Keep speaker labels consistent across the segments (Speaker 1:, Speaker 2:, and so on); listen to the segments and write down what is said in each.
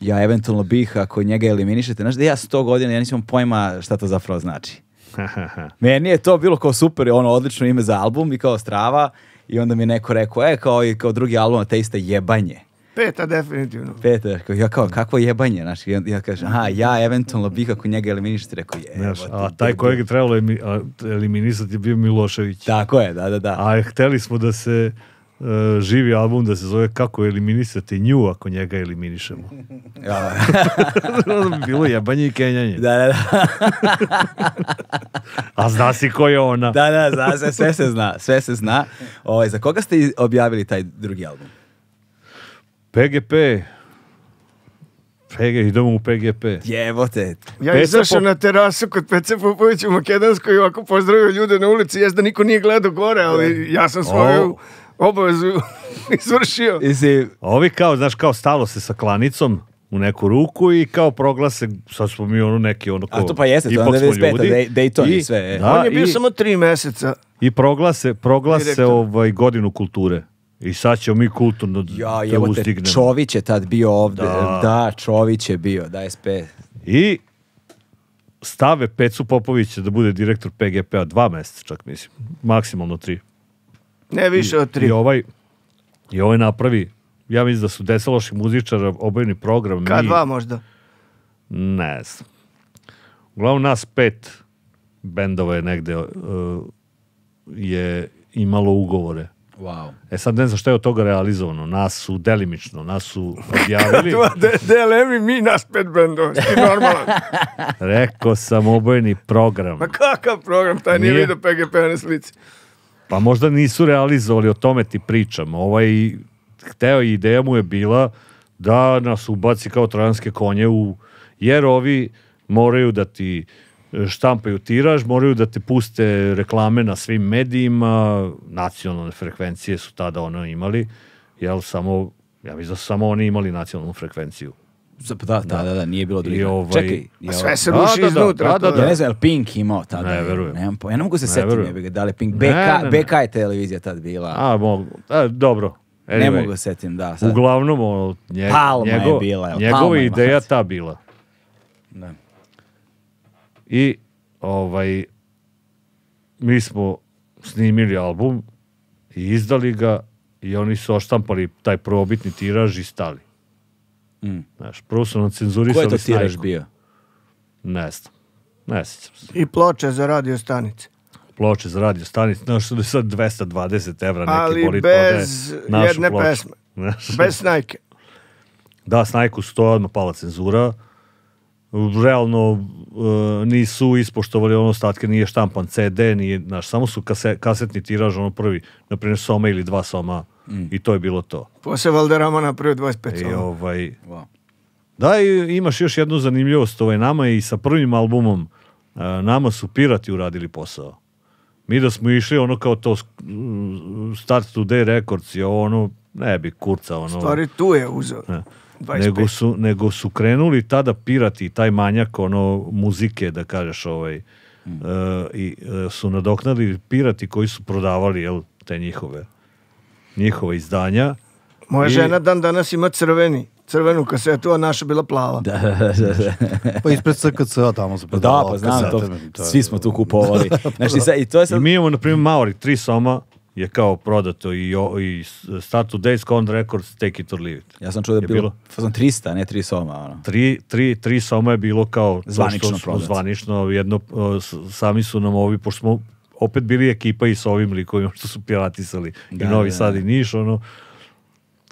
Speaker 1: ja eventualno bih, ako njega eliminišete, znaš da ja sto godina, ja nisam pojma šta to zapravo znači. Meni je to bilo kao super, ono odlično ime za album i kao strava i onda mi neko rekao, e, kao, i kao drugi album, te iste jebanje.
Speaker 2: Peta definitivno.
Speaker 1: Peta, kao, ja kao, kakvo jebanje, znaš, i ja kažem, aha, ja eventualno bih ako njega eliminišite, rekao, je. Znaš, a taj kojeg je
Speaker 3: trebalo eliminisati je bio Milošević. Tako je, da, da, da. A hteli smo da se E, živi album da se zove Kako eliminisati nju ako njega eliminišemo. Ja. Bilo jebanje i kenjanje. Da, da, da. A zna si ko je ona. Da, da, zna se, sve
Speaker 1: se zna. Sve se zna. O, ovaj, za koga ste objavili taj drugi album?
Speaker 3: PGP. PG, idemo u PGP.
Speaker 1: Jevo te.
Speaker 3: Ja izašao po... na
Speaker 2: terasu kod Pece Popovića u Makedonskoj i ovako pozdravio ljude na ulici. Jes da niko nije gledao gore, ali e. ja sam svoju... Oh obavezu izvršio.
Speaker 3: Izi, ovi kao, znaš, kao stalo se sa klanicom u neku ruku i kao proglase, sad smo mi ono neki
Speaker 2: ono ko... A to pa jeste, to je 95. Dayton i sve. E. Da, on je bio i, samo tri meseca.
Speaker 3: I proglase, proglase Direktor. ovaj, godinu kulture. I sad ćemo mi kulturno ja, da te uzdignemo. Te, Čović je tad bio ovde. Da, da Čović je bio, da SP. I stave Pecu Popovića da bude direktor PGP-a dva meseca čak mislim, maksimalno tri.
Speaker 2: Ne više od tri. I ovaj,
Speaker 3: i ovaj napravi, ja mislim da su deset loših muzičara obojeni program. Kad mi, možda? Ne znam. Uglavnom nas pet bendova je negde uh, je imalo ugovore. Wow. E sad ne znam šta je od toga realizovano. Nas su delimično, nas su odjavili.
Speaker 2: de, delemi, mi nas pet bendova, si normalan.
Speaker 3: Rekao sam obojeni program. Ma
Speaker 2: kakav program, taj nije, nije vidio PGP na slici.
Speaker 3: Pa možda nisu realizovali, o tome ti pričam. Ovaj, hteo i ideja mu je bila da nas ubaci kao transke konje u... Jer ovi moraju da ti e, štampaju tiraž, moraju da te puste reklame na svim medijima, nacionalne frekvencije su tada ono imali, jel samo, ja mislim da su samo oni imali nacionalnu frekvenciju Da, da, da, da, da, nije bilo drugo. Ovaj... Čekaj. Je... sve se
Speaker 1: da, ruši da, da, iznutra. Da, da, da, Ja ne znam, je li Pink imao tada? Ne, verujem. po... Ja ne mogu se setiti, ne bi da li Pink. BK, ne, ne, BK
Speaker 3: je televizija tad bila. A, mogu. A, dobro. Anyway. Ne mogu setim, da. Sad. Uglavnom, ono, nje, Palma njegov, je bila. Jel, njegova Palma ideja ta bila. Da. I, ovaj, mi smo snimili album i izdali ga i oni su oštampali taj probitni tiraž i stali. Mm. Znaš, prvo su nam cenzurisali Ko je to tiraž bio? Ne znam. Ne sjećam
Speaker 2: se. I ploče za radio stanice.
Speaker 3: Ploče za radio stanice. Znaš, da je sad 220 evra neki Ali bolit, pa bez ne, jedne ploču. pesme. Znaš. Bez snajke. Da, snajku su to odmah pala cenzura. Realno uh, nisu ispoštovali ono ostatke, nije štampan CD, nije, znaš, samo su kase, kasetni tiraž, ono prvi, naprimjer, soma ili dva soma Mm. I to je bilo to.
Speaker 2: Posle Valderama napravio 25 ovaj, da, I ovaj, wow.
Speaker 3: Da, imaš još jednu zanimljivost. Ovaj, nama i sa prvim albumom e, nama su pirati uradili posao. Mi da smo išli ono kao to Start Today Records i ono, ne bi kurca ono. Stvari tu je uzeo. Ne. 25. Nego, su, nego su krenuli tada pirati taj manjak ono muzike da kažeš ovaj mm. uh, i uh, su nadoknadili pirati koji su prodavali jel, te njihove njihova izdanja.
Speaker 2: Moja I... žena dan danas ima crveni crvenu kasetu, a naša bila plava. Da, da, da. da.
Speaker 3: pa ispred SKC tamo se Da, pa znam da, to. Svi smo tu kupovali. Da, znači, sad, i, to je sad... I mi imamo, na primjer, Maori, tri soma je kao prodato i, i Start to Days, Con Records, Take It or Leave It. Ja sam čuo da je bilo, bilo fazon 300, ne 3 soma. Ono. Tri, tri, tri soma je bilo kao zvanično, to zvanično jedno, sami su nam ovi, pošto smo opet bili ekipa i sa ovim likovima što su piratisali. Da, I Novi da, Sad da. i Niš, ono,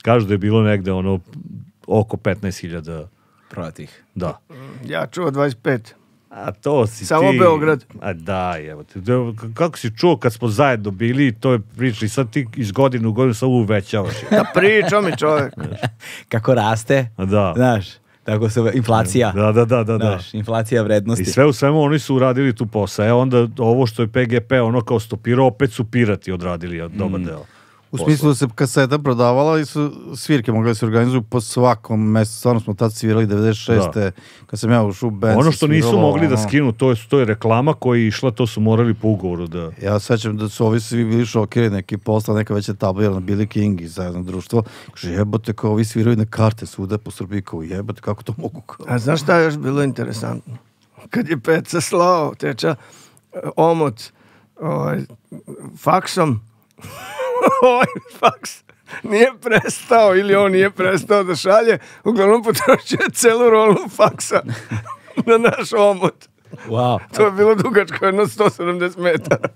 Speaker 3: kažu da je bilo negde, ono, oko 15.000 prodatih.
Speaker 2: Da. Ja čuo 25. A to si Samo ti. Samo Beograd.
Speaker 3: A da, evo te. Da, kako si čuo kad smo zajedno bili, to je pričali, sad ti iz godinu u godinu samo uvećavaš.
Speaker 2: da pričao mi čovjek.
Speaker 3: Kako raste. A da. Znaš. Tako se, inflacija. Da, da, da, da. da. Znaš, da. inflacija vrednosti. I sve u svemu oni su uradili tu posao. E onda ovo što je PGP ono kao stopirao, opet su pirati odradili dobar mm. deo. U smislu da se kaseta prodavala i su svirke mogli da se organizuju po svakom mestu. Stvarno smo tad svirali 96. Da. Kad sam ja u Shoe Band. Ono što nisu mogli da ono... da skinu, to je, to je reklama koja je išla, to su morali po ugovoru da... Ja sećam da su ovi svi bili šokirani, neki posla, neka veća tabla, na Billy King i zajedno društvo. Kaže, jebote, kao ovi sviraju na karte svuda po Srbiji, kao jebote, kako to mogu? Kao...
Speaker 2: A znaš šta je još bilo interesantno? Kad je Peca slao, teča, e, omot, ovaj, faksom, ovaj faks nije prestao ili on nije prestao da šalje, uglavnom potrošio je celu rolu faksa na naš omot.
Speaker 1: Wow. To je
Speaker 2: bilo dugačko, jedno 170 metara.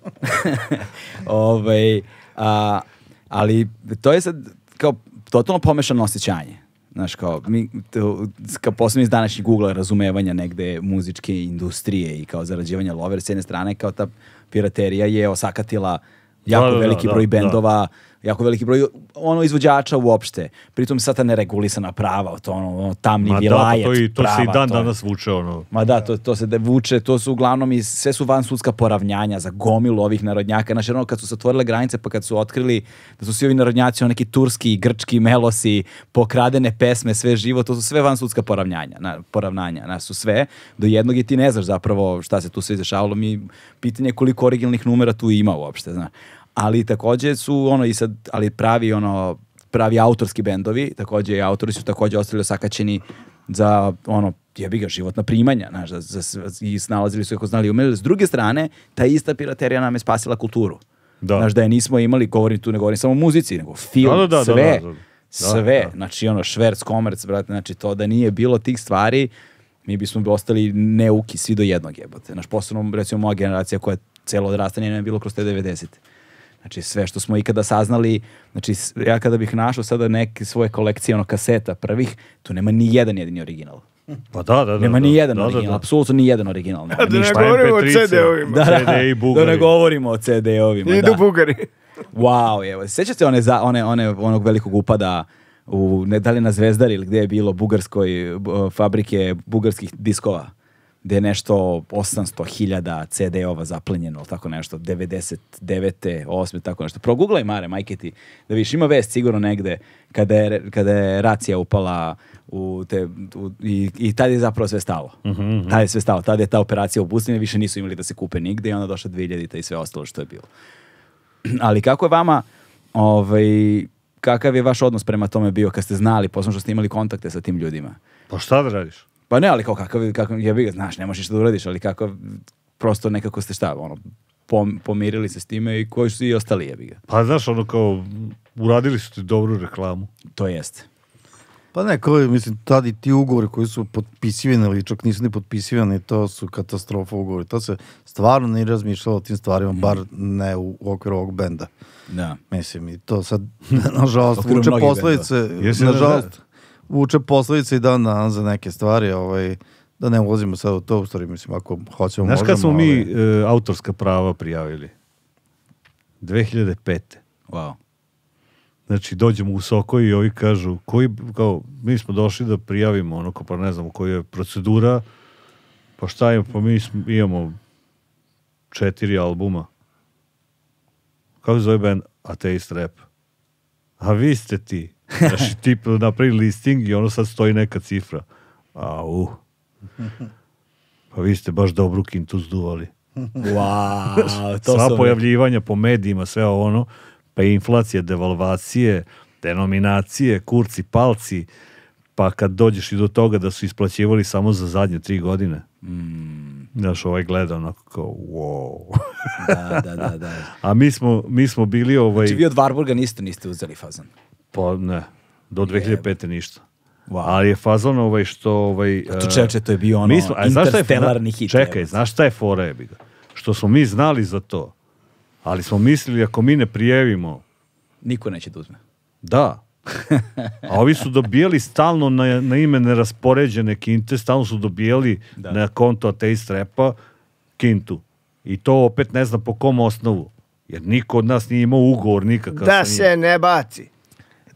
Speaker 2: Ove,
Speaker 1: ovaj, a, ali to je sad kao totalno pomešano osjećanje. Znaš, kao, mi, to, kao posebno iz današnjeg ugla razumevanja negde muzičke industrije i kao zarađivanja lover s jedne strane, kao ta piraterija je osakatila uh, Jako da, da, da, veliki da, broj da. bendova, jako veliki broj ono izvođača uopšte. Pritom sata neregulisana prava, to ono, ono tamni Ma vilajet, da, pa to, i, to prava, se i dan to danas
Speaker 3: vuče ono.
Speaker 1: Ma da, to, to se da vuče, to su uglavnom i sve su van sudska poravnjanja za gomilu ovih narodnjaka. Znači, ono kad su satvorile granice, pa kad su otkrili da su svi ovi narodnjaci ono neki turski i grčki melosi, pokradene pesme, sve živo, to su sve van sudska poravnjanja, na, poravnanja, na, su sve do jednog i ti ne znaš zapravo šta se tu sve izdešavalo. Mi pitanje koliko originalnih numera tu ima uopšte, znaš ali takođe su ono i sad, ali pravi ono, pravi autorski bendovi, takođe i autori su takođe ostali osakaćeni za ono, jebi ga, životna primanja, znaš, za, za, i snalazili su kako znali umeli. S druge strane, ta ista piraterija nam je spasila kulturu. Da. Znaš, da je nismo imali, govorim tu, ne govorim samo o muzici, nego film, da, da, da, da sve, da, da, da. sve, da, da. znači ono, šverc, komerc, brate, znači to da nije bilo tih stvari, mi bismo ostali neuki, svi do jednog jebote. znaš posebno, recimo, moja generacija koja je celo odrastanje nam bilo kroz te 90. Znači sve što smo ikada saznali, znači ja kada bih našao sada neke svoje kolekcije ono kaseta prvih, tu nema ni jedan jedini original. Pa da, da, da. Nema da. ni jedan da, da original, da, da. apsolutno ni jedan original. Nema, da ništa. ne govorimo o CD-ovima. Da, da, da ne govorimo o CD-ovima. Idu da. Bugari. wow, evo, sećate one, za, one, one, onog velikog upada u, ne, da li na Zvezdari ili gde je bilo bugarskoj uh, fabrike bugarskih diskova? gde je nešto 800.000 CD-ova zaplenjeno, tako nešto, 99. 8. tako nešto. Proguglaj, Mare, majke ti, da viš, ima vest sigurno negde kada je, kada je racija upala u te, u, i, i tada je zapravo sve stalo. Mm -hmm. Tada je sve stalo, tada je ta operacija obustavljena, više nisu imali da se kupe nigde i onda došla 2000 i sve ostalo što je bilo. Ali kako je vama, ovaj, kakav je vaš odnos prema tome bio kad ste znali, posledno što ste imali kontakte sa tim ljudima? Pa šta da radiš? Pa ne, ali kao kakav, kakav jebi ga, znaš, ne možeš ništa da uradiš, ali kako, prosto nekako ste šta, ono, pom, pomirili se s time i koji su i
Speaker 3: ostali jebi ga. Pa znaš, ono kao, uradili su ti dobru reklamu. To jeste.
Speaker 2: Pa ne, kao, mislim, tad i ti ugovori koji su potpisivani, ali čak nisu ni potpisivani, to su katastrofa ugovori. To se stvarno ne razmišljalo o tim stvarima, mm. bar ne u okviru ovog
Speaker 3: benda. Da. Mislim, i to sad, nažalost, vuče posledice, nažalost. Da-
Speaker 2: vuče posledice i dan danas za neke stvari, ovaj, da ne ulazimo sad u to, u stvari, mislim, ako hoćemo, možemo. Znaš kad smo ali... mi
Speaker 3: e, autorska prava prijavili? 2005. Wow. Znači, dođemo u Soko i ovi kažu, koji, kao, mi smo došli da prijavimo, ono, kao, pa ne znamo koja je procedura, pa šta je, pa mi smo, imamo četiri albuma. Kako zove band? Ateist Rap. A vi ste ti. Znaš, tip napravi listing i ono sad stoji neka cifra. Au. Pa vi ste baš dobru kintu zduvali. Wow, to Sva pojavljivanja po medijima, sve ono, pa inflacija, devalvacije, denominacije, kurci, palci, pa kad dođeš i do toga da su isplaćivali samo za zadnje tri godine. Mm. Znaš, ovaj gleda onako kao, wow. da, da, da, da. A mi smo, mi smo bili ovaj... Znači vi od Varburga niste, niste uzeli fazan. Pa ne, do 2005. Je. ništa. Wow. Ali je fazon ovaj što... Ovaj, Zato e, čeče, to je bio ono smo, a, interstellarni hit. Čekaj, znaš šta je fora je bilo? Što smo mi znali za to, ali smo mislili ako mi ne prijevimo...
Speaker 1: Niko neće da uzme.
Speaker 3: Da. A ovi su dobijali stalno na, na ime neraspoređene kinte, stalno su dobijali da. na konto ateist repa kintu. I to opet ne znam po kom osnovu. Jer niko od nas nije imao ugovor nikakav. Da se
Speaker 2: ne baci.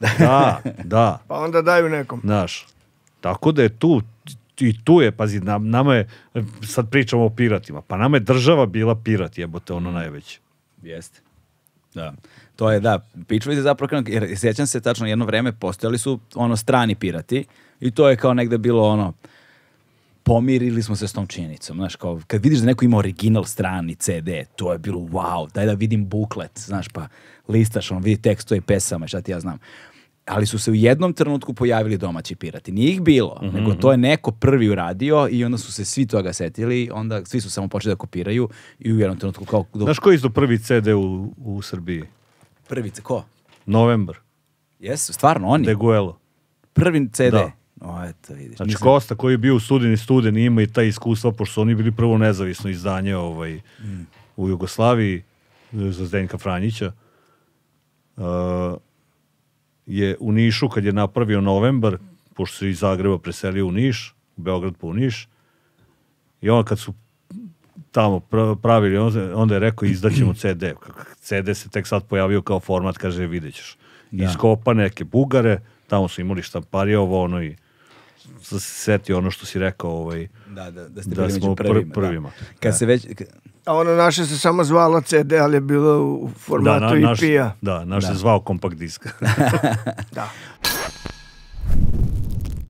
Speaker 3: Da. da, da.
Speaker 2: pa onda daju nekom.
Speaker 3: Znaš, tako da je tu, i tu je, pazi, nam, nama je, sad pričamo o piratima, pa nama je država bila pirat, jebote, ono najveće.
Speaker 1: Jeste. Da. To je, da, pičvali se zapravo, jer sjećam se tačno jedno vreme, postojali su ono strani pirati i to je kao negde bilo ono, pomirili smo se s tom činjenicom. Znaš, kao, kad vidiš da neko ima original strani CD, to je bilo wow, daj da vidim buklet, znaš, pa listaš, on vidi tekst, i pesama, šta ti ja znam ali su se u jednom trenutku pojavili domaći pirati. Nije ih bilo, mm -hmm. nego mhm. to je neko prvi uradio i onda su se svi toga setili, onda svi su samo počeli da kopiraju i u jednom trenutku kao... Do... Znaš ko
Speaker 3: je prvi CD u, u Srbiji? Prvi, CD, ko? Novembar. Jesu, stvarno oni? Deguelo. Prvi CD? Da. O, eto, vidiš. Znači, Nisam... Kosta koji je bio u Sudini Studen ima i ta iskustva, pošto oni bili prvo nezavisno izdanje ovaj, mm. u Jugoslaviji, za Zdenka Franjića. Uh, je u Nišu, kad je napravio novembar, pošto se iz Zagreba preselio u Niš, u Beograd pa u Niš, i onda kad su tamo pravili, onda je rekao izdaćemo CD. CD se tek sad pojavio kao format, kaže vidjet ćeš. Da. Iskopa neke bugare, tamo su imali štamparije ovo ono i se setio ono što si rekao, ovaj, da, da, da, da ste da bili smo prvima. prvima. Da. Kad da. se već...
Speaker 2: A ono naše se samo zvalo CD, ali je bilo u formatu da, na, naš, IP-a. Da, naš da. se zvao kompakt disk. da.